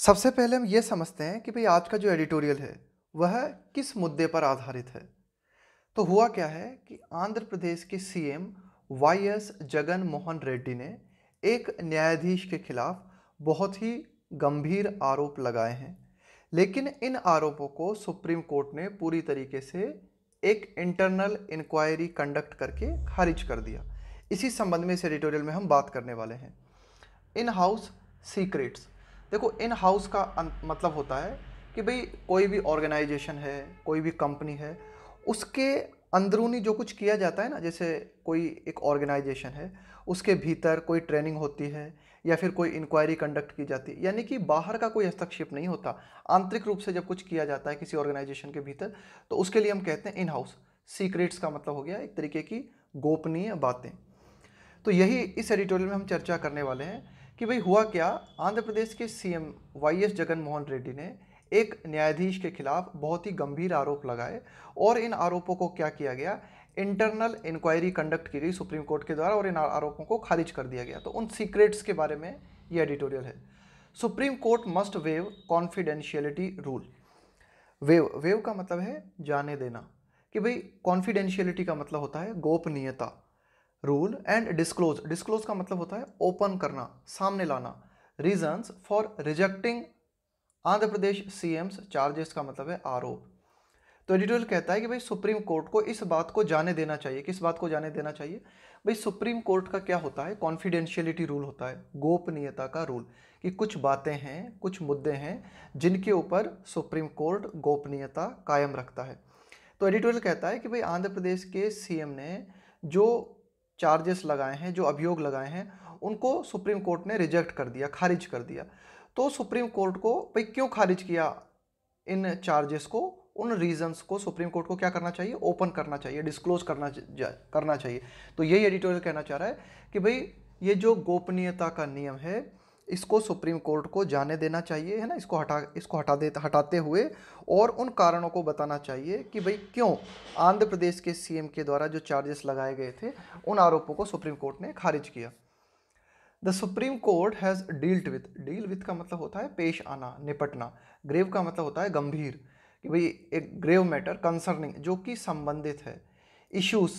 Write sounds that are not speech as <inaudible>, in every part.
सबसे पहले हम ये समझते हैं कि भाई आज का जो एडिटोरियल है वह किस मुद्दे पर आधारित है तो हुआ क्या है कि आंध्र प्रदेश के CM Y S Jagan Mohan Reddy ने एक न्यायाधीश के खिलाफ बहुत ही गंभीर आरोप लगाए हैं लेकिन इन आरोपों को सुप्रीम कोर्ट ने पूरी तरीके से एक इंटरनल इंक्वायरी कंडक्ट करके खारिज कर दिया इसी संबंध में इस एडिटोरियल में हम बात करने वाले हैं इन हाउस सीक्रेट्स देखो इन हाउस का मतलब होता है कि भाई कोई भी ऑर्गेनाइजेशन है कोई भी कंपनी है उसके अंदरूनी जो कुछ किया जाता है ना जैसे कोई एक ऑर्गेनाइजेशन है उसके भीतर कोई ट्रेनिंग होती है या फिर कोई इंक्वायरी कंडक्ट की जाती है यानी कि बाहर का कोई हस्तक्षेप नहीं होता आंतरिक रूप से जब कुछ किया जाता है किसी ऑर्गेनाइजेशन के भीतर तो उसके लिए हम कहते हैं इन हाउस सीक्रेट्स का मतलब हो गया एक तरीके की गोपनीय बातें तो यही इस एडिटोरियल में हम चर्चा करने वाले हैं कि भाई हुआ क्या आंध्र प्रदेश के CM Y S Jagan Mohan Reddy ने एक न्यायाधीश के खिलाफ बहुत ही गंभीर आरोप लगाए और इन आरोपों को क्या किया गया इंटरनल इंक्वायरी कंडक्ट की गई सुप्रीम कोर्ट के द्वारा और इन आरोपों को खारिज कर दिया गया तो उन सीक्रेट्स के बारे में ये एडिटोरियल है supreme court must waive confidentiality rule waive waive का मतलब है जाने देना कि भाई कॉन्फिडेंशियलिटी का मतलब होता है गोपनीयता रूल एंड डिस्क्लोज डिस्क्लोज का मतलब होता है ओपन करना सामने लाना reasons for rejecting Andhra Pradesh CM's charges का मतलब है आरोप तो एडिटोरियल कहता है कि भाई सुप्रीम कोर्ट को इस बात को जाने देना चाहिए किस बात को जाने देना चाहिए भाई सुप्रीम कोर्ट का क्या होता है कॉन्फिडेंशियलिटी रूल होता है गोपनीयता का रूल कि कुछ बातें हैं कुछ मुद्दे हैं जिनके ऊपर सुप्रीम कोर्ट गोपनीयता कायम रखता है तो एडिटोरियल कहता है कि भाई आंध्र प्रदेश के सीएम ने जो चार्जेस लगाए हैं जो अभियोग लगाए हैं उनको सुप्रीम कोर्ट ने रिजेक्ट कर दिया खारिज कर दिया तो सुप्रीम कोर्ट को भाई क्यों खारिज किया इन चार्जेस को उन रीजंस को सुप्रीम कोर्ट को क्या करना चाहिए ओपन करना चाहिए डिस्क्लोज करना करना चाहिए तो यही एडिटोरियल कहना चाह रहा है कि भाई ये जो गोपनीयता का नियम है इसको सुप्रीम कोर्ट को जाने देना चाहिए है ना इसको हटा इसको हटा दे हटाते हुए और उन कारणों को बताना चाहिए कि भाई क्यों आंध्र प्रदेश के सीएम के द्वारा जो चार्जेस लगाए गए थे उन आरोपों को सुप्रीम कोर्ट ने खारिज किया the supreme court has dealt with deal with का मतलब होता है पेश आना निपटना ग्रेव का मतलब होता है गंभीर कि भाई एक ग्रेव मैटर कंसर्निंग जो कि संबंधित है issues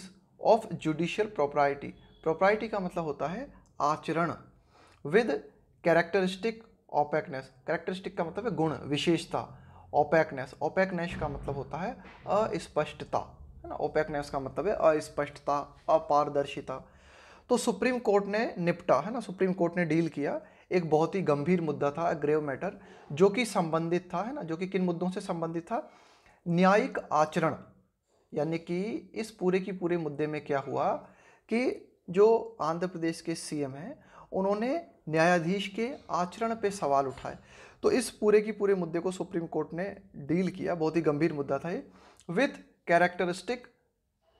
of judicial property property का मतलब होता है आचरण विद कैरेक्टरिस्टिक ओपैकनेस कैरेक्टरिस्टिक का मतलब है गुण विशेषता ओपैकनेस ओपैकनेस का मतलब होता है अस्पष्टता है ना ओपैकनेस का मतलब है अस्पष्टता अपारदर्शिता तो सुप्रीम कोर्ट ने निपटा है ना सुप्रीम कोर्ट ने डील किया एक बहुत ही गंभीर मुद्दा था ग्रेव मैटर जो कि संबंधित था है ना जो कि किन मुद्दों से संबंधित था न्यायिक आचरण यानी कि इस पूरे की पूरे मुद्दे में क्या हुआ कि जो आंध्र प्रदेश के सीएम हैं उन्होंने न्यायाधीश के आचरण पे सवाल उठाए तो इस पूरे की पूरे मुद्दे को सुप्रीम कोर्ट ने डील किया बहुत ही गंभीर मुद्दा था ये विथ कैरेक्टरिस्टिक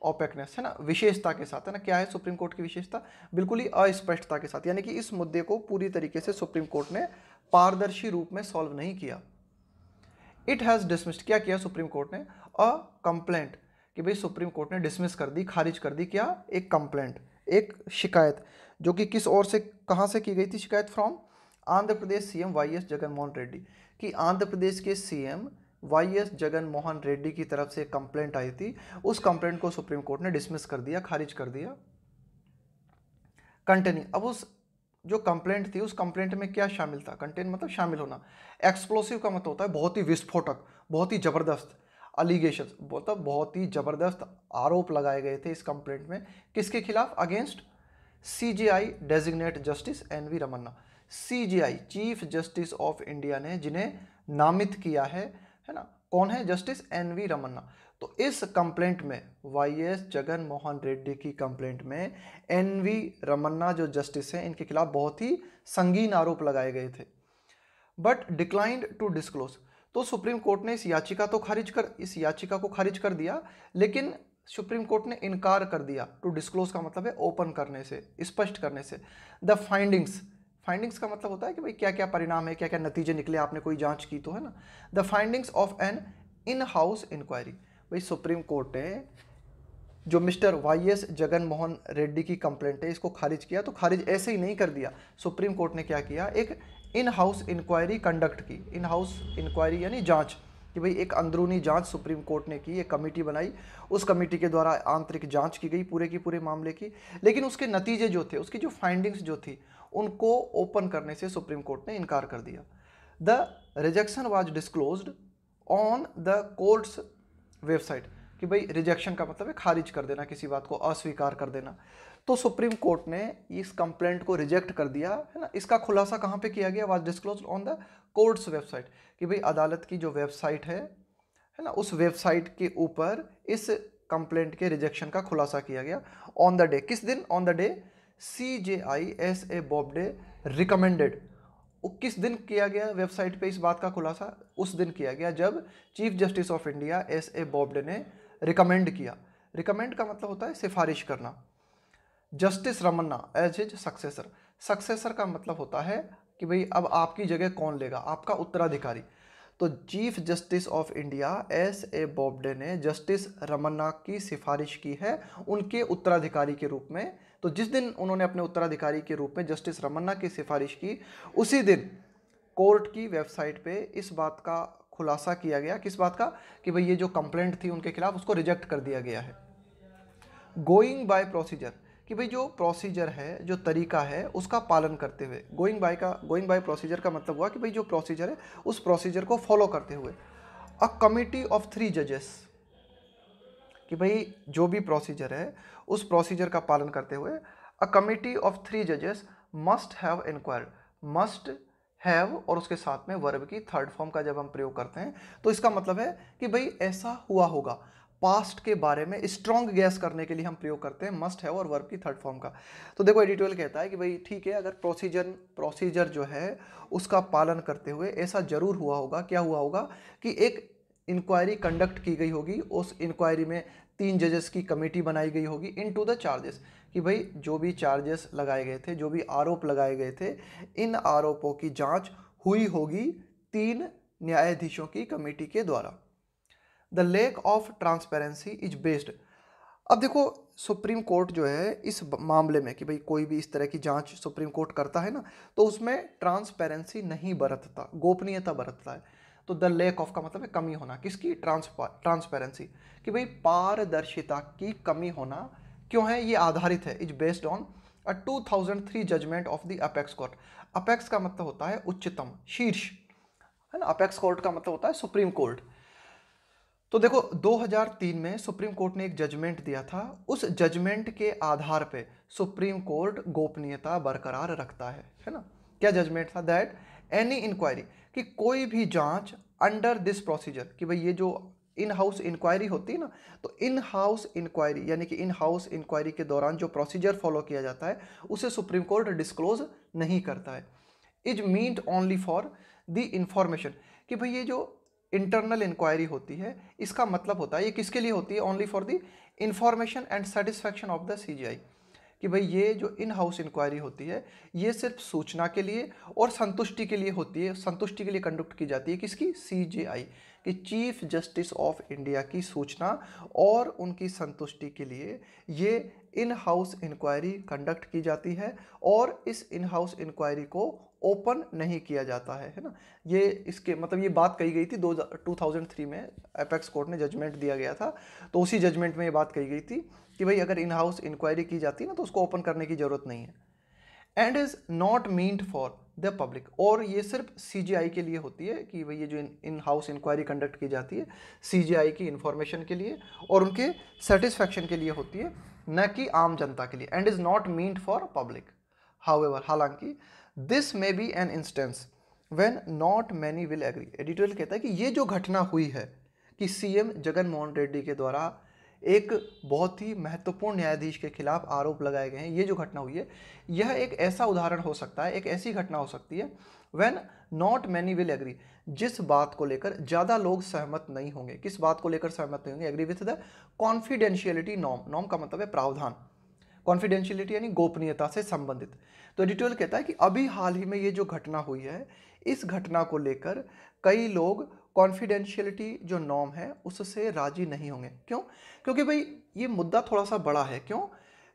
ओपेकनेस है ना विशेषता के साथ है ना क्या है सुप्रीम कोर्ट की विशेषता बिल्कुल ही अस्पष्टता के साथ यानी कि इस मुद्दे को पूरी तरीके से सुप्रीम कोर्ट ने पारदर्शी रूप में सॉल्व नहीं किया इट हैज़ डिसमिस्ड क्या किया सुप्रीम कोर्ट ने अ कंप्लेंट कि भाई सुप्रीम कोर्ट ने डिसमिस कर दी खारिज कर दी क्या एक कंप्लेंट एक शिकायत जो कि किस ओर से कहाँ से की गई थी शिकायत from Andhra Pradesh CM Y S Jaganmohan Reddy कि आंध्र प्रदेश के CM Y S Jagan Mohan Reddy की तरफ से कंप्लेंट आई थी उस कंप्लेंट को सुप्रीम कोर्ट ने डिसमिस कर दिया खारिज कर दिया कंटेनिंग अब उस जो कंप्लेंट थी उस कंप्लेंट में क्या शामिल था कंटेन मतलब शामिल होना एक्सप्लोसिव का मतलब होता है बहुत ही विस्फोटक बहुत ही ज़बरदस्त अलीगेशन मतलब बहुत ही ज़बरदस्त आरोप लगाए गए थे इस कंप्लेंट में किसके खिलाफ against I designate justice N V Ramana I chief justice of India ने जिन्हें नामित किया है है ना कौन है जस्टिस एन वी रमन्ना तो इस कंप्लेंट में वाई एस जगन मोहन रेड्डी की कंप्लेंट में एन वी रमन्ना जो जस्टिस हैं इनके खिलाफ बहुत ही संगीन आरोप लगाए गए थे बट डिक्लाइंड टू डिस्क्लोज तो सुप्रीम कोर्ट ने इस याचिका तो खारिज कर इस याचिका को खारिज कर दिया लेकिन सुप्रीम कोर्ट ने इनकार कर दिया टू डिस्क्लोज का मतलब है ओपन करने से स्पष्ट करने से द फाइंडिंग्स फाइंडिंग्स का मतलब होता है कि भाई क्या क्या परिणाम है क्या क्या नतीजे निकले आपने कोई जांच की तो है ना the findings of an in house inquiry भाई सुप्रीम कोर्ट ने जो mister Y S Jagan Mohan Reddy की कंप्लेंट है इसको खारिज किया तो खारिज ऐसे ही नहीं कर दिया सुप्रीम कोर्ट ने क्या किया एक इन हाउस इंक्वायरी कंडक्ट की इन हाउस इंक्वायरी यानी जांच कि भाई एक अंदरूनी जांच सुप्रीम कोर्ट ने की एक कमेटी बनाई उस कमेटी के द्वारा आंतरिक जांच की गई पूरे की पूरे मामले की लेकिन उसके नतीजे जो थे उसकी जो फाइंडिंग्स जो थी उनको ओपन करने से सुप्रीम कोर्ट ने इनकार कर दिया the rejection was disclose on the court's website कि भाई रिजेक्शन का मतलब है खारिज कर देना किसी बात को अस्वीकार कर देना तो सुप्रीम कोर्ट ने इस कंप्लेंट को रिजेक्ट कर दिया है ना इसका खुलासा कहाँ पे किया गया was disclose on the court's website कि भाई अदालत की जो वेबसाइट है है ना उस वेबसाइट के ऊपर इस कंप्लेंट के रिजेक्शन का खुलासा किया गया ऑन द डे किस दिन on the day C J I S A Bobde recommended किस दिन किया गया वेबसाइट पे इस बात का खुलासा उस दिन किया गया जब chief justice of India S A Bobde ने रिकमेंड किया रिकमेंड का मतलब होता है सिफारिश करना justice Ramana as his successor successor का मतलब होता है कि भाई अब आपकी जगह कौन लेगा आपका उत्तराधिकारी तो chief justice of India S A Bobde ने जस्टिस रमन्ना की सिफारिश की है उनके उत्तराधिकारी के रूप में तो जिस दिन उन्होंने अपने उत्तराधिकारी के रूप में जस्टिस रमन्ना की सिफारिश की उसी दिन कोर्ट की वेबसाइट पे इस बात का खुलासा किया गया किस बात का कि भाई ये जो कंप्लेंट थी उनके खिलाफ उसको रिजेक्ट कर दिया गया है गोइंग बाय प्रोसीजर कि भाई जो प्रोसीजर है जो तरीका है उसका पालन करते हुए गोइंग बाय का गोइंग बाय प्रोसीजर का मतलब हुआ कि भाई जो प्रोसीजर है उस प्रोसीजर को फॉलो करते हुए अ कमिटी ऑफ थ्री जजेस कि भाई जो भी प्रोसीजर है उस प्रोसीजर का पालन करते हुए अ कमिटी ऑफ थ्री जजेस must have inquire must have और उसके साथ में वर्ब की थर्ड फॉर्म का जब हम प्रयोग करते हैं तो इसका मतलब है कि भाई ऐसा हुआ होगा पास्ट के बारे में स्ट्रॉन्ग गैस करने के लिए हम प्रयोग करते हैं मस्ट है और वर्ब की थर्ड फॉर्म का तो देखो एडिटोरियल कहता है कि भाई ठीक है अगर प्रोसीजर प्रोसीजर जो है उसका पालन करते हुए ऐसा जरूर हुआ होगा क्या हुआ होगा कि एक इंक्वायरी कंडक्ट की गई होगी उस इंक्वायरी में तीन जजेस की कमेटी बनाई गई होगी इन टू द चार्जेस कि भाई जो भी चार्जेस लगाए गए थे जो भी आरोप लगाए गए थे इन आरोपों की जांच हुई होगी तीन न्यायाधीशों की कमेटी के द्वारा the lack of transparency is based अब देखो सुप्रीम कोर्ट जो है इस मामले में कि भाई कोई भी इस तरह की जांच सुप्रीम कोर्ट करता है ना तो उसमें ट्रांसपेरेंसी नहीं बरतता गोपनीयता बरतता है तो द लेक ऑफ का मतलब है कमी होना किसकी ट्रांसपा ट्रांसपेरेंसी कि भाई पारदर्शिता की कमी होना क्यों है ये आधारित है is based on a 2003 judgment of the apex court apex का मतलब होता है उच्चतम शीर्ष है ना अपेक्स कोर्ट का मतलब होता है सुप्रीम कोर्ट तो देखो 2003 में सुप्रीम कोर्ट ने एक जजमेंट दिया था उस जजमेंट के आधार पे सुप्रीम कोर्ट गोपनीयता बरकरार रखता है है ना क्या जजमेंट था दैट एनी इंक्वायरी कि कोई भी जांच अंडर दिस प्रोसीजर कि भाई ये जो इन हाउस इंक्वायरी होती है ना तो इन हाउस इंक्वायरी यानी कि इन हाउस इंक्वायरी के दौरान जो प्रोसीजर फॉलो किया जाता है उसे सुप्रीम कोर्ट डिस्क्लोज नहीं करता है is mean only for the information कि भाई ये जो इंटरनल इंक्वायरी होती है इसका मतलब होता है ये किसके लिए होती है only for the information and satisfaction of the C कि भाई ये जो इन हाउस इंक्वायरी होती है ये सिर्फ सूचना के लिए और संतुष्टि के लिए होती है संतुष्टि के लिए कंडक्ट की जाती है किसकी सी आई कि चीफ जस्टिस ऑफ इंडिया की सूचना और उनकी संतुष्टि के लिए ये इन हाउस इंक्वायरी कंडक्ट की जाती है और इस इन हाउस इंक्वायरी को ओपन नहीं किया जाता है है ना ये इसके मतलब ये बात कही गई थी दो टू थाउजेंड थ्री में एपेक्स कोर्ट ने जजमेंट दिया गया था तो उसी जजमेंट में ये बात कही गई थी कि भाई अगर इन हाउस इंक्वायरी की जाती है ना तो उसको ओपन करने की ज़रूरत नहीं है and is not meant for the public और ये सिर्फ सी के लिए होती है कि भाई ये जो इन हाउस इंक्वायरी कंडक्ट की जाती है सी की इंफॉर्मेशन के लिए और उनके सेटिस्फैक्शन के लिए होती है न कि आम जनता के लिए and is not meant for public ever हालांकि this may be an instance when not many will agree editorial कहता है कि ये जो घटना हुई है कि सीएम जगन मोहन रेड्डी के द्वारा एक बहुत ही महत्वपूर्ण न्यायाधीश के खिलाफ आरोप लगाए गए हैं ये जो घटना हुई है यह एक ऐसा उदाहरण हो सकता है एक ऐसी घटना हो सकती है when not many will agree जिस बात को लेकर ज़्यादा लोग सहमत नहीं होंगे किस बात को लेकर सहमत नहीं होंगे एग्री विथ द कॉन्फिडेंशियलिटी नॉम नॉम का मतलब है प्रावधान कॉन्फिडेंशियलिटी यानी गोपनीयता से संबंधित तो एडिटोरियल कहता है कि अभी हाल ही में ये जो घटना हुई है इस घटना को लेकर कई लोग कॉन्फिडेंशियलिटी जो नॉर्म है उससे राजी नहीं होंगे क्यों क्योंकि भाई ये मुद्दा थोड़ा सा बड़ा है क्यों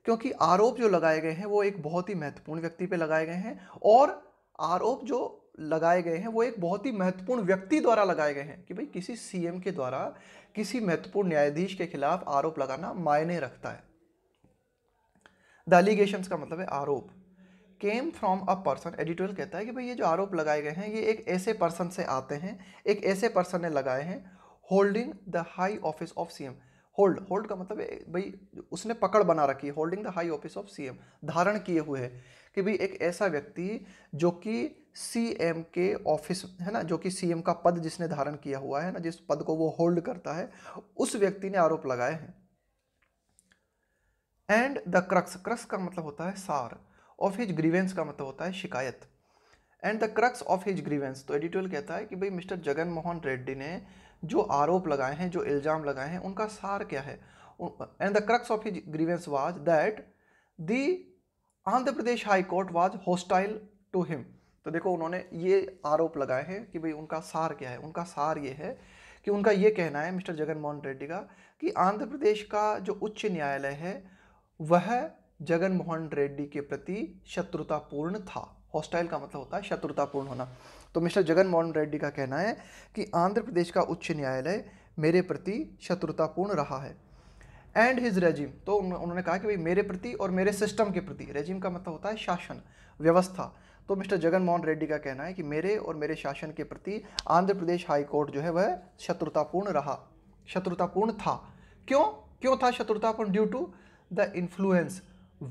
क्योंकि आरोप जो लगाए गए हैं वो एक बहुत ही महत्वपूर्ण व्यक्ति पे लगाए गए हैं और आरोप जो लगाए गए हैं वो एक बहुत ही महत्वपूर्ण व्यक्ति द्वारा लगाए गए हैं कि भाई किसी सीएम के द्वारा किसी महत्वपूर्ण न्यायाधीश के खिलाफ आरोप लगाना मायने रखता है द एलिगेशन का मतलब है आरोप came from a person editorial कहता है कि भाई ये जो आरोप लगाए गए हैं ये एक ऐसे पर्सन से आते हैं एक ऐसे पर्सन ने लगाए हैं holding the high office of CM hold hold का मतलब भाई उसने पकड़ बना रखी है holding the high office of CM धारण किए हुए है कि भाई एक ऐसा व्यक्ति जो कि सीएम के ऑफिस है ना जो कि सीएम का पद जिसने धारण किया हुआ है ना जिस पद को वो होल्ड करता है उस व्यक्ति ने आरोप लगाए हैं एंड द क्रक्स क्रक्स का मतलब होता है सार ऑफ हिज ग्रीवेंस का मतलब होता है शिकायत and the crux of his grievance तो एडिटोरियल कहता है कि भाई मिस्टर जगन मोहन रेड्डी ने जो आरोप लगाए हैं जो इल्ज़ाम लगाए हैं उनका सार क्या है and the crux of his grievance was that the Andhra Pradesh high court was hostile to him तो देखो उन्होंने ये आरोप लगाए हैं कि भाई उनका सार क्या है उनका सार ये है कि उनका ये कहना है मिस्टर जगन मोहन रेड्डी का कि आंध्र प्रदेश का जो उच्च न्यायालय है वह जगनमोहन रेड्डी के प्रति शत्रुतापूर्ण था हॉस्टाइल का मतलब होता है शत्रुतापूर्ण होना तो मिस्टर जगनमोहन रेड्डी का कहना है कि आंध्र प्रदेश का उच्च न्यायालय मेरे प्रति शत्रुतापूर्ण रहा है एंड हिज रेजिम तो उन्होंने कहा कि भाई मेरे प्रति और मेरे सिस्टम के प्रति रेजिम का मतलब होता है शासन व्यवस्था तो मिस्टर जगनमोहन रेड्डी का कहना है कि मेरे और मेरे शासन के प्रति आंध्र प्रदेश हाई कोर्ट जो है वह शत्रुतापूर्ण रहा शत्रुतापूर्ण था क्यों क्यों था शत्रुतापूर्ण due to the influence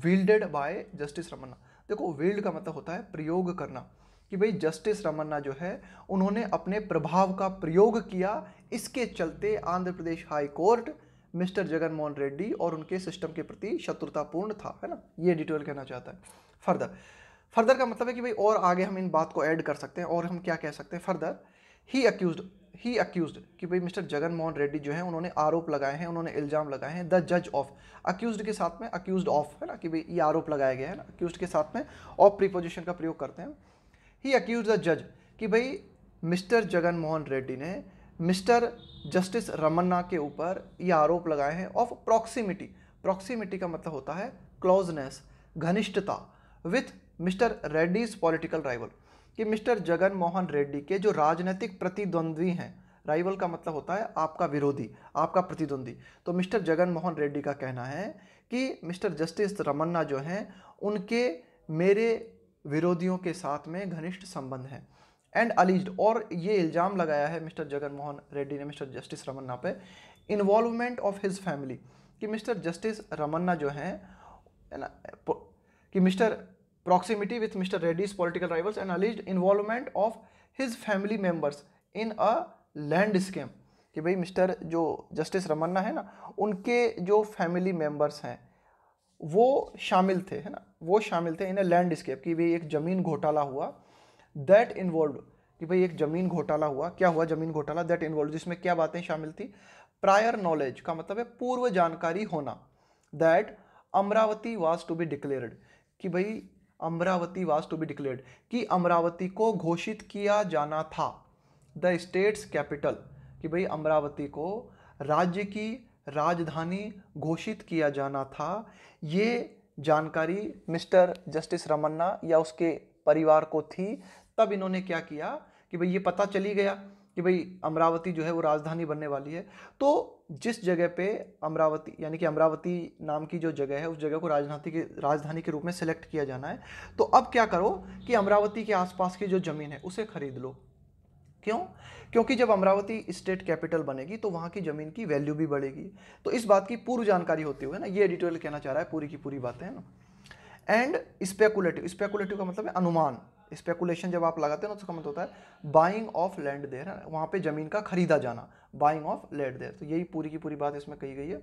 wielded by justice Ramana देखो वील्ड का मतलब होता है प्रयोग करना कि भाई जस्टिस रमन्ना जो है उन्होंने अपने प्रभाव का प्रयोग किया इसके चलते Andhra Pradesh high court mister Jaganmohan Reddy और उनके सिस्टम के प्रति शत्रुतापूर्ण था है ना ये डिटेल कहना चाहता है फर्दर फर्दर का मतलब है कि भाई और आगे हम इन बात को ऐड कर सकते हैं और हम क्या कह सकते हैं further he accuse he accuse कि भाई मिस्टर जगन मोहन रेड्डी जो है उन्होंने आरोप लगाए हैं उन्होंने इल्ज़ाम लगाए हैं द जज ऑफ अक्यूज के साथ में अक्यूज ऑफ है ना कि भाई ये आरोप लगाया गया है ना अक्यूज के साथ में ऑफ प्रीपोजिशन का प्रयोग करते हैं ही अक्यूज द जज कि भाई मिस्टर जगन मोहन रेड्डी ने मिस्टर जस्टिस रमन्ना के ऊपर ये आरोप लगाए हैं ऑफ प्रॉक्सीमिटी प्रॉक्सीमिटी का मतलब होता है क्लोजनेस घनिष्ठता with mister Reddy's political rival कि मिस्टर जगन मोहन रेड्डी के जो राजनीतिक प्रतिद्वंद्वी हैं राइवल का मतलब होता है आपका विरोधी आपका प्रतिद्वंदी तो मिस्टर जगन मोहन रेड्डी का कहना है कि मिस्टर जस्टिस रमन्ना जो हैं उनके मेरे विरोधियों के साथ में घनिष्ठ संबंध हैं एंड अलीज्ड और ये इल्ज़ाम लगाया है मिस्टर जगन मोहन रेड्डी ने मिस्टर जस्टिस रमन्ना पे इन्वॉल्वमेंट ऑफ हिज फैमिली कि मिस्टर जस्टिस रमन्ना जो हैं कि mister proximity with Mr. Reddy's political rivals and alleged involvement of his family members in a land scam कि भाई मिस्टर जो जस्टिस रमन्ना है ना उनके जो फैमिली मेम्बर्स हैं वो शामिल थे है ना वो शामिल थे इन अ लैंड स्केप कि भाई एक ज़मीन घोटाला हुआ दैट इन्वॉल्व कि भाई एक ज़मीन घोटाला हुआ क्या हुआ ज़मीन घोटाला दैट इन्वॉल्व जिसमें क्या बातें शामिल थी प्रायर नॉलेज का मतलब है पूर्व जानकारी होना that Amaravati was to be declared कि भाई Amaravati was to be declared कि अमरावती को घोषित किया जाना था द स्टेट्स कैपिटल कि भाई अमरावती को राज्य की राजधानी घोषित किया जाना था ये जानकारी मिस्टर जस्टिस रमन्ना या उसके परिवार को थी तब इन्होंने क्या किया कि भाई ये पता चली गया कि भाई अमरावती जो है वो राजधानी बनने वाली है तो जिस जगह पे अमरावती यानी कि अमरावती नाम की जो जगह है उस जगह को राजधानी के राजधानी के रूप में सेलेक्ट किया जाना है तो अब क्या करो कि अमरावती के आसपास की जो ज़मीन है उसे खरीद लो क्यों क्योंकि जब अमरावती स्टेट कैपिटल बनेगी तो वहाँ की ज़मीन की वैल्यू भी बढ़ेगी तो इस बात की पूर्व जानकारी होती हुई ना ये एडिटोरियल कहना चाह रहा है पूरी की पूरी बातें है ना एंड स्पेकुलेटिव स्पेकुलेटिव का मतलब है अनुमान स्पेकुलेशन जब आप लगाते हैं ना तो उसका मतलब होता है बाइंग ऑफ लैंड देर है वहाँ पे ज़मीन का खरीदा जाना बाइंग ऑफ लैंड देर तो यही पूरी की पूरी बात इसमें कही गई है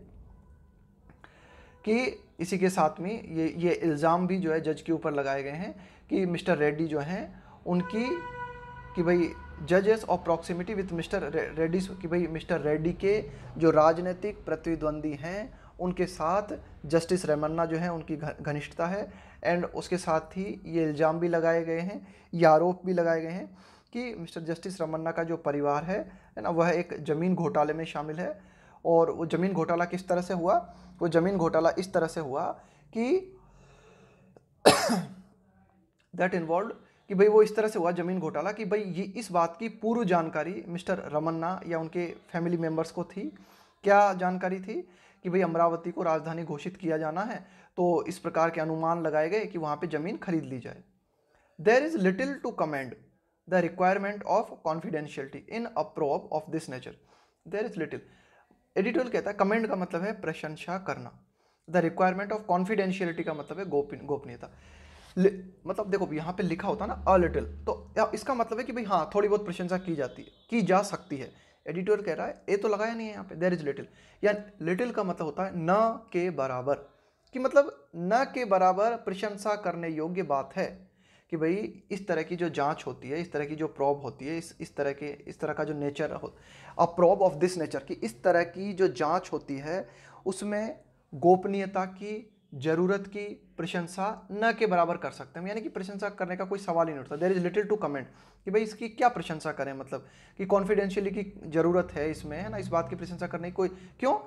कि इसी के साथ में ये ये इल्ज़ाम भी जो है जज के ऊपर लगाए गए हैं कि मिस्टर रेड्डी जो हैं उनकी कि भाई जजेस of proximity with mister Reddy कि भाई मिस्टर रेड्डी के जो राजनीतिक प्रतिद्वंदी हैं उनके साथ जस्टिस रेमन्ना जो है उनकी घनिष्ठता है एंड उसके साथ ही ये इल्ज़ाम भी लगाए गए हैं ये आरोप भी लगाए गए हैं कि मिस्टर जस्टिस रमन्ना का जो परिवार है ना वह एक ज़मीन घोटाले में शामिल है और वो ज़मीन घोटाला किस तरह से हुआ वो ज़मीन घोटाला इस तरह से हुआ कि दैट <coughs> इन्वॉल्व कि भाई वो इस तरह से हुआ ज़मीन घोटाला कि भाई ये इस बात की पूर्व जानकारी मिस्टर रमन्ना या उनके फैमिली मेम्बर्स को थी क्या जानकारी थी कि भाई अमरावती को राजधानी घोषित किया जाना है तो इस प्रकार के अनुमान लगाए गए कि वहाँ पे ज़मीन खरीद ली जाए there is little to comment the requirement of confidentiality in a of this nature there is little editorial कहता है कमेंड का मतलब है प्रशंसा करना द रिक्वायरमेंट ऑफ कॉन्फिडेंशियलिटी का मतलब है गोपनी गोपनीयता मतलब देखो यहाँ पे लिखा होता है ना अ लिटिल तो इसका मतलब है कि भाई हाँ थोड़ी बहुत प्रशंसा की जाती है की जा सकती है एडिटोरियल कह रहा है ए तो लगाया नहीं है यहाँ पे देर इज लिटिल या लिटिल का मतलब होता है न के बराबर कि मतलब न के बराबर प्रशंसा करने योग्य बात है कि भाई इस तरह की जो जांच होती है इस तरह की जो प्रॉब होती है इस इस तरह के इस तरह का जो नेचर हो a probe of this nature कि इस तरह की जो जांच होती है उसमें गोपनीयता की ज़रूरत की प्रशंसा न के बराबर कर सकते हैं यानी कि प्रशंसा करने का कोई सवाल ही नहीं उठता there is little to comment कि भाई इसकी क्या प्रशंसा करें मतलब कि कॉन्फिडेंशियली की ज़रूरत है इसमें है ना इस बात की प्रशंसा करने की कोई क्यों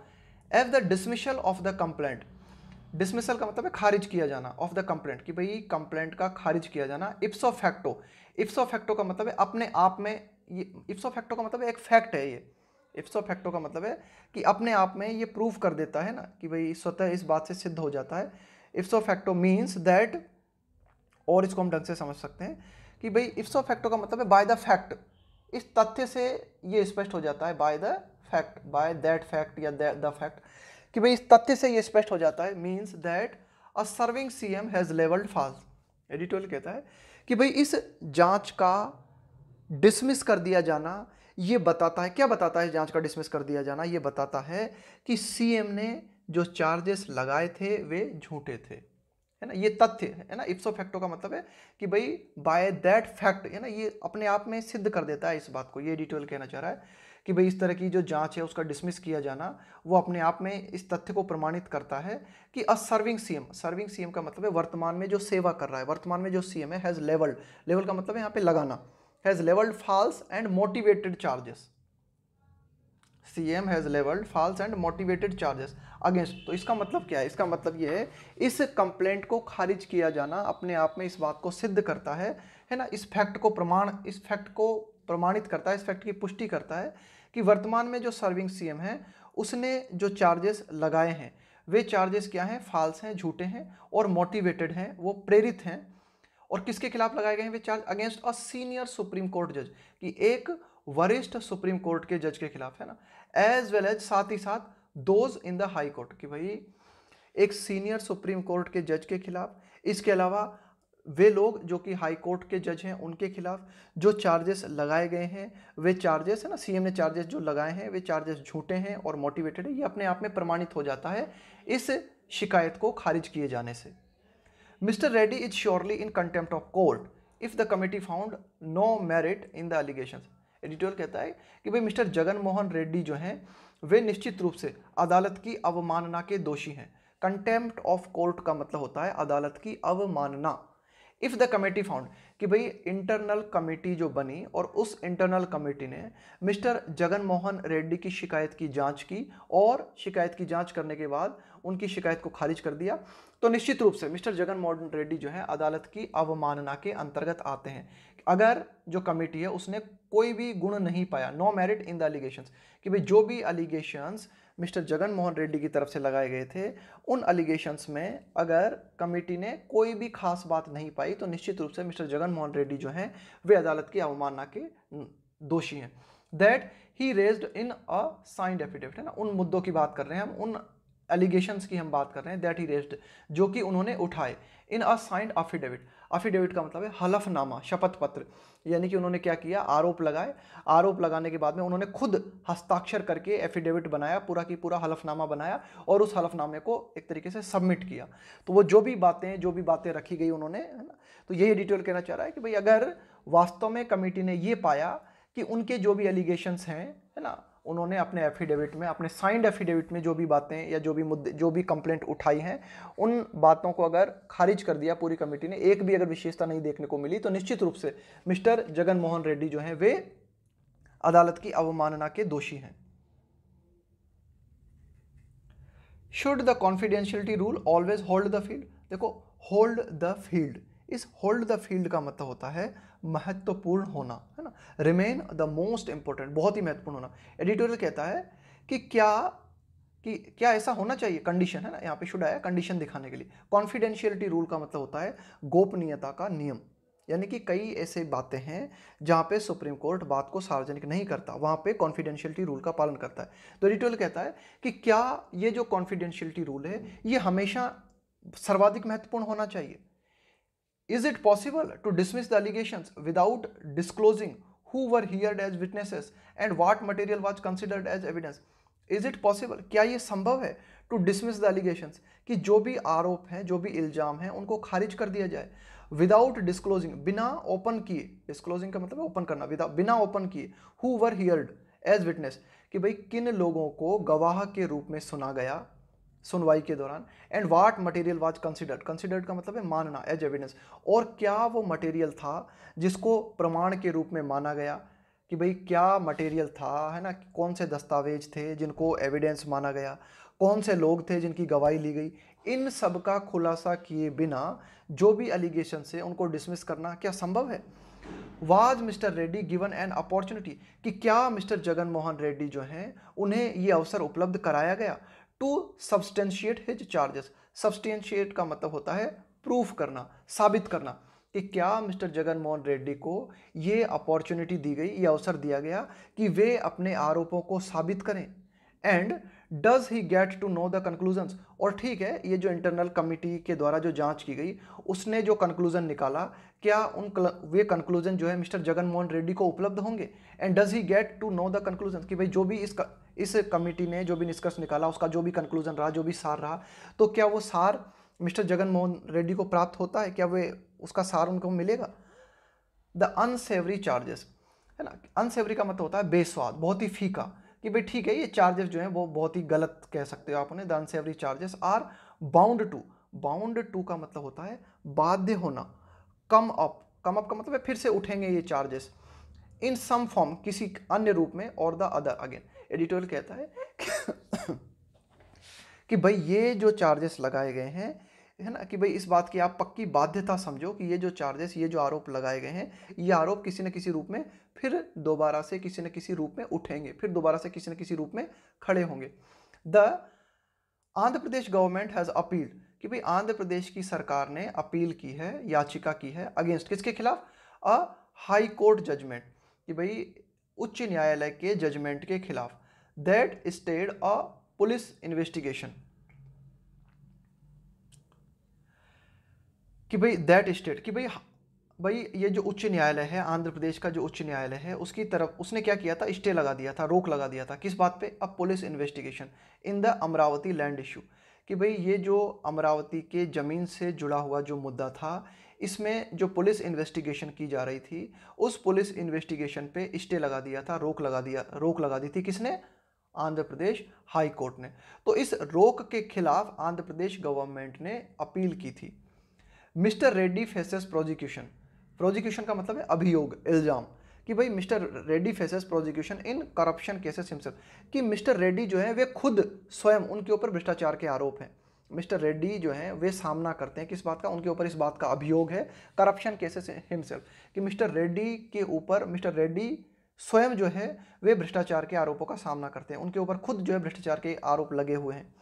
as the dismissal of the complaint dismissal का मतलब है खारिज किया जाना ऑफ द कंप्लेंट कि भाई कंप्लेंट का खारिज किया जाना इप्सो फैक्टो इप्सो फैक्टो का मतलब है अपने आप में ये इप्सो फैक्टो का मतलब एक फैक्ट है ये इप्सो फैक्टो का मतलब है कि अपने आप में ये प्रूव कर देता है ना कि भाई स्वतः इस बात से सिद्ध हो जाता है इप्सो फैक्टो मीन्स दैट और इसको हम ढंग से समझ सकते हैं कि भाई इप्सो फैक्टो का मतलब है बाय द फैक्ट इस तथ्य से ये स्पष्ट हो जाता है by the fact by that fact या द फैक्ट कि भाई इस तथ्य से ये स्पष्ट हो जाता है means that a serving C M has levelled false editorial कहता है कि भाई इस जांच का डिसमिस कर दिया जाना ये बताता है क्या बताता है जांच का डिसमिस कर दिया जाना ये बताता है कि सीएम ने जो चार्जेस लगाए थे वे झूठे थे है ना ये तथ्य है ना इप्सो फैक्टो का मतलब है कि भाई बाय दैट फैक्ट है ना ये अपने आप में सिद्ध कर देता है इस बात को ये एडिटोरियल कहना चाह रहा है कि भाई इस तरह की जो जांच है उसका डिसमिस किया जाना वो अपने आप में इस तथ्य को प्रमाणित करता है कि a serving CM serving CM का मतलब है वर्तमान में जो सेवा कर रहा है वर्तमान में जो सीएम है हैज़ लेवल्ड लेवल का मतलब है यहाँ पे लगाना has levelled false and motivated charges CM has levelled false and motivated charges against तो इसका मतलब क्या है इसका मतलब ये है इस कंप्लेंट को खारिज किया जाना अपने आप में इस बात को सिद्ध करता है है ना इस फैक्ट को प्रमाण इस फैक्ट को प्रमाणित करता है इस फैक्ट की पुष्टि करता है कि वर्तमान में जो सर्विंग सीएम है उसने जो चार्जेस लगाए हैं वे चार्जेस क्या हैं फाल्स हैं झूठे हैं और मोटिवेटेड हैं वो प्रेरित हैं और किसके खिलाफ लगाए गए हैं वे charge against a senior supreme court जज कि एक वरिष्ठ सुप्रीम कोर्ट के जज के खिलाफ है ना एज वेल एज साथ ही साथ those in the high court कि भाई एक सीनियर सुप्रीम कोर्ट के जज के खिलाफ इसके अलावा वे लोग जो कि हाई कोर्ट के जज हैं उनके खिलाफ जो चार्जेस लगाए गए हैं वे चार्जेस है ना सीएम ने चार्जेस जो लगाए हैं वे चार्जेस झूठे हैं और मोटिवेटेड है ये अपने आप में प्रमाणित हो जाता है इस शिकायत को खारिज किए जाने से mister Reddy is surely in contempt of court if the committee found no merit in the allegation editorial कहता है कि भाई मिस्टर जगन मोहन रेड्डी जो हैं वे निश्चित रूप से अदालत की अवमानना के दोषी हैं कंटेम्प्ट ऑफ कोर्ट का मतलब होता है अदालत की अवमानना इफ़ द कमेटी फाउंड कि भाई इंटरनल कमेटी जो बनी और उस इंटरनल कमेटी ने मिस्टर जगन मोहन रेड्डी की शिकायत की जांच की और शिकायत की जांच करने के बाद उनकी शिकायत को खारिज कर दिया तो निश्चित रूप से मिस्टर जगन मोहन रेड्डी जो है अदालत की अवमानना के अंतर्गत आते हैं अगर जो कमेटी है उसने कोई भी गुण नहीं पाया no merit in the allegation कि भाई जो भी अलीगेशंस मिस्टर जगन मोहन रेड्डी की तरफ से लगाए गए थे उन अलिगेशंस में अगर कमेटी ने कोई भी खास बात नहीं पाई तो निश्चित रूप से मिस्टर जगन मोहन रेड्डी जो हैं वे अदालत की अवमानना के दोषी हैं that he raised in a signed affidavit है ना उन मुद्दों की बात कर रहे हैं हम उन एलिगेशंस की हम बात कर रहे हैं दैट ही रेज्ड जो कि उन्होंने उठाए in a signed affidavit affidavit का मतलब है हलफनामा शपथ पत्र यानी कि उन्होंने क्या किया आरोप लगाए आरोप लगाने के बाद में उन्होंने खुद हस्ताक्षर करके एफिडेविट बनाया पूरा की पूरा हलफनामा बनाया और उस हलफनामे को एक तरीके से सबमिट किया तो वो जो भी बातें जो भी बातें रखी गई उन्होंने है ना तो यही डिटेल कहना चाह रहा है कि भाई अगर वास्तव में कमेटी ने ये पाया कि उनके जो भी एलिगेशंस हैं है ना उन्होंने अपने एफिडेविट में अपने साइंड एफिडेविट में जो भी बातें या जो भी मुद्दे जो भी कंप्लेंट उठाई हैं उन बातों को अगर खारिज कर दिया पूरी कमेटी ने एक भी अगर विशेषता नहीं देखने को मिली तो निश्चित रूप से मिस्टर जगन मोहन रेड्डी जो हैं वे अदालत की अवमानना के दोषी हैं should the confidentiality rule always hold the field देखो होल्ड द फील्ड इस होल्ड द फील्ड का मतलब होता है महत्वपूर्ण होना है ना रिमेन द मोस्ट इंपॉर्टेंट बहुत ही महत्वपूर्ण होना एडिटोरियल कहता है कि क्या कि क्या ऐसा होना चाहिए कंडीशन है ना यहाँ पे शुड आया कंडीशन दिखाने के लिए कॉन्फिडेंशियलिटी रूल का मतलब होता है गोपनीयता का नियम यानी कि कई ऐसे बातें हैं जहाँ पे सुप्रीम कोर्ट बात को सार्वजनिक नहीं करता वहाँ पे कॉन्फिडेंशियलिटी रूल का पालन करता है तो एडिटोरियल कहता है कि क्या ये जो कॉन्फिडेंशियलिटी रूल है ये हमेशा सर्वाधिक महत्वपूर्ण होना चाहिए Is it possible to dismiss the allegations without disclosing who were heard as witnesses and what material was considered as evidence? Is it possible क्या ये संभव है टू डिसमिस द एलिगेशंस कि जो भी आरोप हैं जो भी इल्ज़ाम हैं उनको खारिज कर दिया जाए विदाउट डिस्क्लोजिंग बिना ओपन किए डिस्क्लोजिंग का मतलब ओपन करना विदा बिना ओपन किए who were heard as witness कि भाई किन लोगों को गवाह के रूप में सुना गया सुनवाई के दौरान and what material was considered considered का मतलब है मानना एज एविडेंस और क्या वो मटेरियल था जिसको प्रमाण के रूप में माना गया कि भाई क्या मटेरियल था है ना कौन से दस्तावेज थे जिनको एविडेंस माना गया कौन से लोग थे जिनकी गवाही ली गई इन सब का खुलासा किए बिना जो भी एलिगेशन से उनको डिसमिस करना क्या संभव है was mister Reddy given an opportunity कि क्या मिस्टर जगन मोहन रेड्डी जो हैं उन्हें ये अवसर उपलब्ध कराया गया to substantiate his charges substantiate का मतलब होता है प्रूफ करना साबित करना कि क्या मिस्टर जगन मोहन रेड्डी को ये अपॉर्चुनिटी दी गई ये अवसर दिया गया कि वे अपने आरोपों को साबित करें and does he get to know the conclusions और ठीक है ये जो इंटरनल कमिटी के द्वारा जो जांच की गई उसने जो कंक्लूजन निकाला क्या उन वे कंक्लूजन जो है मिस्टर जगन मोहन रेड्डी को उपलब्ध होंगे and does he get to know the conclusion कि भाई जो भी इस इस कमेटी ने जो भी निष्कर्ष निकाला उसका जो भी कंक्लूजन रहा जो भी सार रहा तो क्या वो सार मिस्टर जगन मोहन रेड्डी को प्राप्त होता है क्या वे उसका सार उनको मिलेगा द अनसेवरी चार्जेस है ना अनसेवरी का मतलब होता है बेस्वाद बहुत ही फीका कि भाई ठीक है ये चार्जेस जो हैं वो बहुत ही गलत कह सकते हो आप उन्हें the unsavoury charges are bound to bound to का मतलब होता है बाध्य होना कम अप कम अप का मतलब है फिर से उठेंगे ये चार्जेस इन सम फॉर्म किसी अन्य रूप में और द अदर अगेन एडिटोरियल कहता है कि भाई ये जो चार्जेस लगाए गए हैं है ना कि भाई इस बात की आप पक्की बाध्यता समझो कि ये जो चार्जेस ये जो आरोप लगाए गए हैं ये आरोप किसी न किसी रूप में फिर दोबारा से किसी न किसी रूप में उठेंगे फिर दोबारा से किसी न किसी रूप में खड़े होंगे the Andhra Pradesh government has appeal कि भाई आंध्र प्रदेश की सरकार ने अपील की है याचिका की है अगेंस्ट किसके खिलाफ अ हाई कोर्ट जजमेंट कि भाई उच्च न्यायालय के जजमेंट के खिलाफ that stayed a police investigation कि भाई दैट स्टेट कि भाई भाई ये जो उच्च न्यायालय है आंध्र प्रदेश का जो उच्च न्यायालय है उसकी तरफ उसने क्या किया था स्टे लगा दिया था रोक लगा दिया था किस बात पे अब police investigation in the Amaravati land issue कि भाई ये जो अमरावती के ज़मीन से जुड़ा हुआ जो मुद्दा था इसमें जो पुलिस इन्वेस्टिगेशन की जा रही थी उस पुलिस इन्वेस्टिगेशन पे स्टे लगा दिया था रोक लगा दिया रोक लगा दी थी किसने आंध्र प्रदेश हाई कोर्ट ने तो इस रोक के खिलाफ आंध्र प्रदेश गवर्नमेंट ने अपील की थी mister Reddy faces prosecution prosecution का मतलब है अभियोग इल्ज़ाम कि भाई mister Reddy faces prosecution in corruption cases himself कि मिस्टर रेड्डी जो है वे खुद स्वयं उनके ऊपर भ्रष्टाचार के आरोप हैं मिस्टर रेड्डी जो हैं वे सामना करते हैं किस बात का उनके ऊपर इस बात का अभियोग है करप्शन केसेस हिमसेल्फ कि मिस्टर रेड्डी के ऊपर मिस्टर रेड्डी स्वयं जो है वे भ्रष्टाचार के आरोपों का सामना करते हैं उनके ऊपर खुद जो है भ्रष्टाचार के आरोप लगे हुए हैं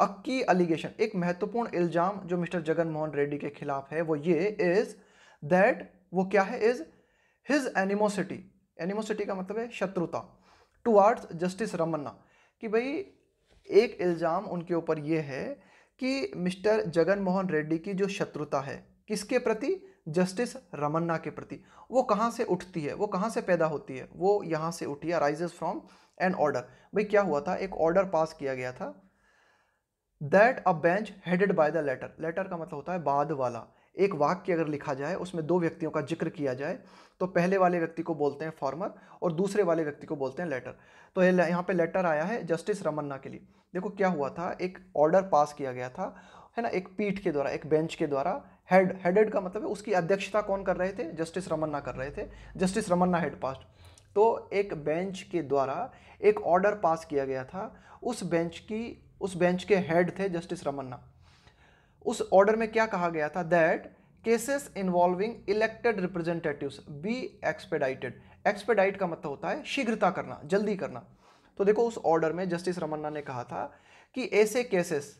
अक्की अलीगेशन एक महत्वपूर्ण इल्ज़ाम जो मिस्टर जगन मोहन रेड्डी के खिलाफ है वो ये इज़ दैट वो क्या है इज़ हिज एनिमोसिटी एनिमोसिटी का मतलब है शत्रुता टू जस्टिस रमन्ना कि भाई एक इल्ज़ाम उनके ऊपर ये है कि मिस्टर जगन मोहन रेड्डी की जो शत्रुता है किसके प्रति जस्टिस रमन्ना के प्रति वो कहाँ से उठती है वो कहाँ से पैदा होती है वो यहाँ से उठी है फ्रॉम एन ऑर्डर भाई क्या हुआ था एक ऑर्डर पास किया गया था that a bench headed by the latter latter का मतलब होता है बाद वाला एक वाक्य अगर लिखा जाए उसमें दो व्यक्तियों का जिक्र किया जाए तो पहले वाले व्यक्ति को बोलते हैं फॉर्मर और दूसरे वाले व्यक्ति को बोलते हैं लेटर तो यहाँ पे लेटर आया है जस्टिस रमन्ना के लिए देखो क्या हुआ था एक ऑर्डर पास किया गया था है ना एक पीठ के द्वारा एक बेंच के द्वारा हेड हेडेड का मतलब है उसकी अध्यक्षता कौन कर रहे थे जस्टिस रमन्ना कर रहे थे जस्टिस रमन्ना हेड पास्ट तो एक बेंच के द्वारा एक ऑर्डर पास किया गया था उस बेंच की उस बेंच के हेड थे जस्टिस रमन्ना उस ऑर्डर में क्या कहा गया था that cases involving elected representative be expedited expedite का मतलब होता है शीघ्रता करना जल्दी करना तो देखो उस ऑर्डर में जस्टिस रमन्ना ने कहा था कि ऐसे केसेस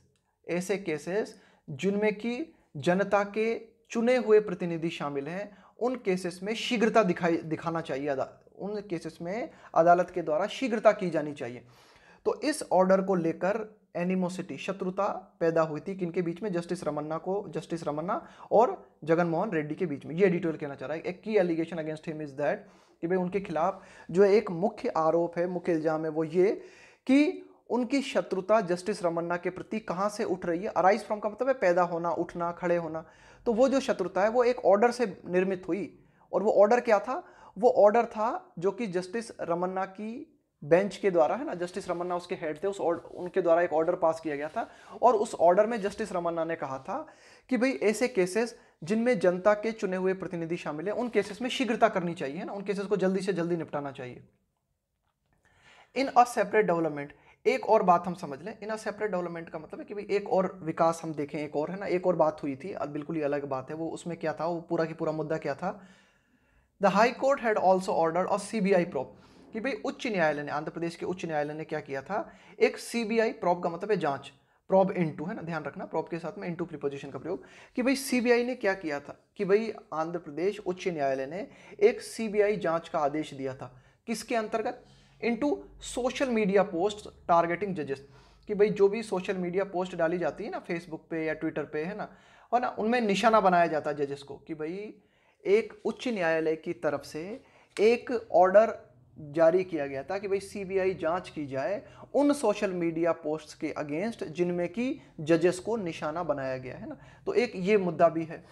ऐसे केसेस जिनमें कि जनता के चुने हुए प्रतिनिधि शामिल हैं उन केसेस में शीघ्रता दिखाई दिखाना चाहिए उन केसेस में अदालत के द्वारा शीघ्रता की जानी चाहिए तो इस ऑर्डर को लेकर एनिमोसिटी शत्रुता पैदा हुई थी किनके बीच में जस्टिस रमन्ना को जस्टिस रमन्ना और जगनमोहन रेड्डी के बीच में ये एडिटोरियल कहना चाह रहा है एक की allegation against him is that कि भाई उनके खिलाफ जो एक मुख्य आरोप है मुख्य इल्ज़ाम है वो ये कि उनकी शत्रुता जस्टिस रमन्ना के प्रति कहाँ से उठ रही है अराइज फ्रॉम का मतलब है पैदा होना उठना खड़े होना तो वो जो शत्रुता है वो एक ऑर्डर से निर्मित हुई और वो ऑर्डर क्या था वो ऑर्डर था जो कि जस्टिस रमन्ना की बेंच के द्वारा है ना जस्टिस रमन्ना उसके हेड थे उस और, उनके द्वारा एक ऑर्डर पास किया गया था और उस ऑर्डर में जस्टिस रमन्ना ने कहा था कि भाई ऐसे केसेस जिनमें जनता के चुने हुए प्रतिनिधि शामिल है उन केसेस में शीघ्रता करनी चाहिए ना उन केसेस को जल्दी से जल्दी निपटाना चाहिए इन अ सेपरेट डेवलपमेंट एक और बात हम समझ लें इन अ सेपरेट डेवलपमेंट का मतलब है कि भाई एक और विकास हम देखें एक और है ना एक और बात हुई थी अब बिल्कुल ही अलग बात है वो उसमें क्या था वो पूरा की पूरा मुद्दा क्या था the high court had also order और सी बी आई प्रॉप कि भाई उच्च न्यायालय ने आंध्र प्रदेश के उच्च न्यायालय ने क्या किया था एक सीबीआई प्रॉब का मतलब है जांच प्रॉब इनटू है ना ध्यान रखना प्रॉब के साथ में इनटू प्रिपोजिशन का प्रयोग कि भाई सीबीआई ने क्या किया था कि भाई आंध्र प्रदेश उच्च न्यायालय ने एक सीबीआई जांच का आदेश दिया था किसके अंतर्गत into social media post targeting जजेस कि भाई जो भी सोशल मीडिया पोस्ट डाली जाती है ना फेसबुक पे या ट्विटर पे है ना और ना उनमें निशाना बनाया जाता है जजेस को कि भाई एक उच्च न्यायालय की तरफ से एक ऑर्डर जारी किया गया था कि भाई सीबीआई जांच की जाए उन सोशल मीडिया पोस्ट्स के अगेंस्ट जिनमें कि जजेस को निशाना बनाया गया है ना तो एक ये मुद्दा भी है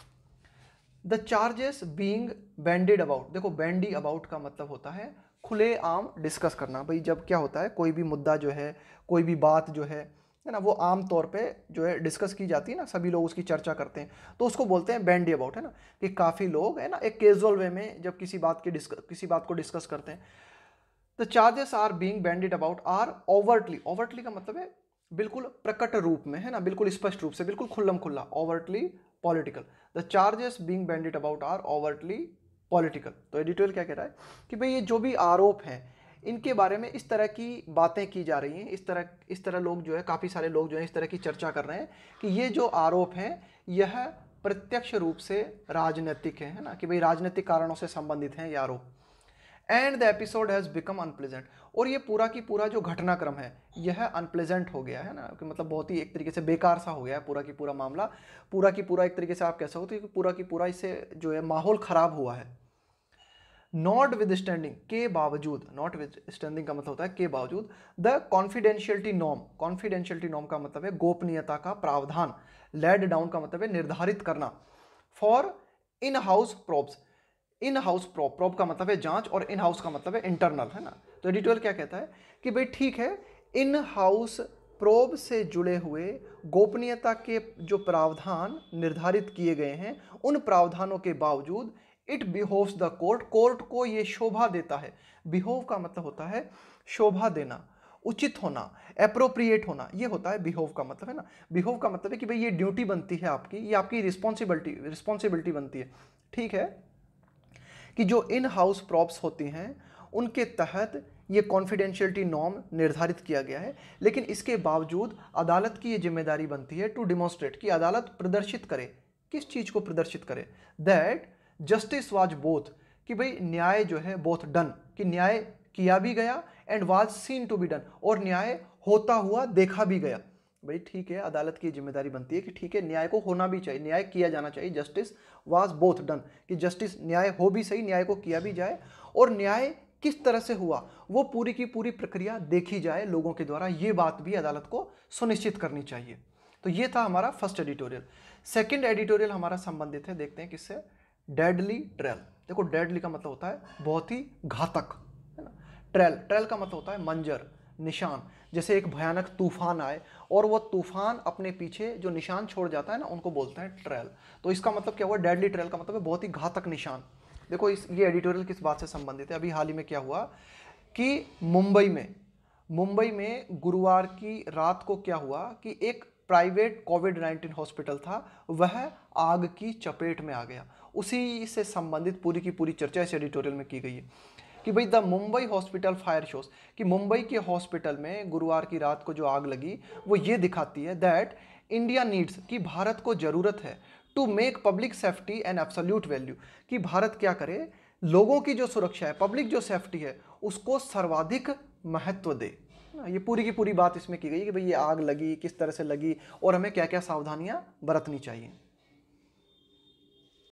the charges being banded about देखो बैंडी अबाउट का मतलब होता है खुले आम डिस्कस करना भाई जब क्या होता है कोई भी मुद्दा जो है कोई भी बात जो है है ना वो आम तौर पे जो है डिस्कस की जाती है ना सभी लोग उसकी चर्चा करते हैं तो उसको बोलते हैं बैंडी अबाउट है ना कि काफ़ी लोग है ना एक केजुअल वे में जब किसी बात की डिस्क किसी बात को डिस्कस करते हैं the charges are being banded about are overtly overtly का मतलब है बिल्कुल प्रकट रूप में है ना बिल्कुल स्पष्ट रूप से बिल्कुल खुल्लम खुल्ला overtly political the charges being banded about are overtly political तो एडिटोरियल क्या कह रहा है कि भाई ये जो भी आरोप हैं इनके बारे में इस तरह की बातें की जा रही हैं इस तरह इस तरह लोग जो है काफ़ी सारे लोग जो है इस तरह की चर्चा कर रहे हैं कि ये जो आरोप हैं यह प्रत्यक्ष रूप से राजनीतिक है ना कि भाई राजनीतिक कारणों से संबंधित हैं ये आरोप and the episode has become unpleasant और ये पूरा की पूरा जो घटनाक्रम है यह अनप्लेजेंट हो गया है ना कि मतलब बहुत ही एक तरीके से बेकार सा हो गया है पूरा की पूरा मामला पूरा की पूरा एक तरीके से आप कह सकते हो कि पूरा की पूरा इससे जो है माहौल ख़राब हुआ है नॉट विद स्टैंडिंग के बावजूद नॉट विद स्टैंडिंग का मतलब होता है के बावजूद द कॉन्फिडेंशियलिटी नॉम कॉन्फिडेंशियलिटी नॉम का मतलब है गोपनीयता का प्रावधान लेड डाउन का मतलब है निर्धारित करना for in house probes in house prop prop का मतलब है जांच और इन हाउस का मतलब है इंटरनल है ना तो एडिटोरियल क्या कहता है कि भाई ठीक है इन हाउस प्रोब से जुड़े हुए गोपनीयता के जो प्रावधान निर्धारित किए गए हैं उन प्रावधानों के बावजूद it behoves the court court को ये शोभा देता है बिहोव का मतलब होता है शोभा देना उचित होना अप्रोप्रिएट होना ये होता है बिहोव का मतलब है ना बिहोव का मतलब है कि भाई ये ड्यूटी बनती है आपकी ये आपकी रिस्पॉन्सिबिलिटी रिस्पॉन्सिबिलिटी बनती है ठीक है कि जो इन हाउस प्रॉप्स होते हैं उनके तहत ये कॉन्फिडेंशियलिटी नॉर्म निर्धारित किया गया है लेकिन इसके बावजूद अदालत की ये जिम्मेदारी बनती है टू डिमोन्स्ट्रेट कि अदालत प्रदर्शित करे किस चीज़ को प्रदर्शित करे दैट जस्टिस वाज बोथ कि भाई न्याय जो है बोथ डन कि न्याय किया भी गया and was seen to be done और न्याय होता हुआ देखा भी गया भाई ठीक है अदालत की जिम्मेदारी बनती है कि ठीक है न्याय को होना भी चाहिए न्याय किया जाना चाहिए जस्टिस वाज बोथ डन कि जस्टिस न्याय हो भी सही न्याय को किया भी जाए और न्याय किस तरह से हुआ वो पूरी की पूरी प्रक्रिया देखी जाए लोगों के द्वारा ये बात भी अदालत को सुनिश्चित करनी चाहिए तो ये था हमारा फर्स्ट एडिटोरियल सेकेंड एडिटोरियल हमारा संबंधित है देखते हैं किससे डेडली ट्रेल देखो डेडली का मतलब होता है बहुत ही घातक है ना ट्रेल ट्रेल का मतलब होता है मंजर निशान जैसे एक भयानक तूफान आए और वो तूफान अपने पीछे जो निशान छोड़ जाता है ना उनको बोलते हैं ट्रेल तो इसका मतलब क्या हुआ डेडली ट्रेल का मतलब है बहुत ही घातक निशान देखो इस ये एडिटोरियल किस बात से संबंधित है अभी हाल ही में क्या हुआ कि मुंबई में मुंबई में गुरुवार की रात को क्या हुआ कि एक प्राइवेट कोविड नाइन्टीन हॉस्पिटल था वह आग की चपेट में आ गया उसी से संबंधित पूरी की पूरी चर्चा इस एडिटोरियल में की गई है कि भाई the Mumbai hospital fire shows कि मुंबई के हॉस्पिटल में गुरुवार की रात को जो आग लगी वो ये दिखाती है दैट इंडिया नीड्स कि भारत को ज़रूरत है to make public safety and absolute value कि भारत क्या करे लोगों की जो सुरक्षा है पब्लिक जो सेफ्टी है उसको सर्वाधिक महत्व दे हाँ, ये पूरी की पूरी बात इसमें की गई कि भाई ये आग लगी किस तरह से लगी और हमें क्या क्या सावधानियाँ बरतनी चाहिए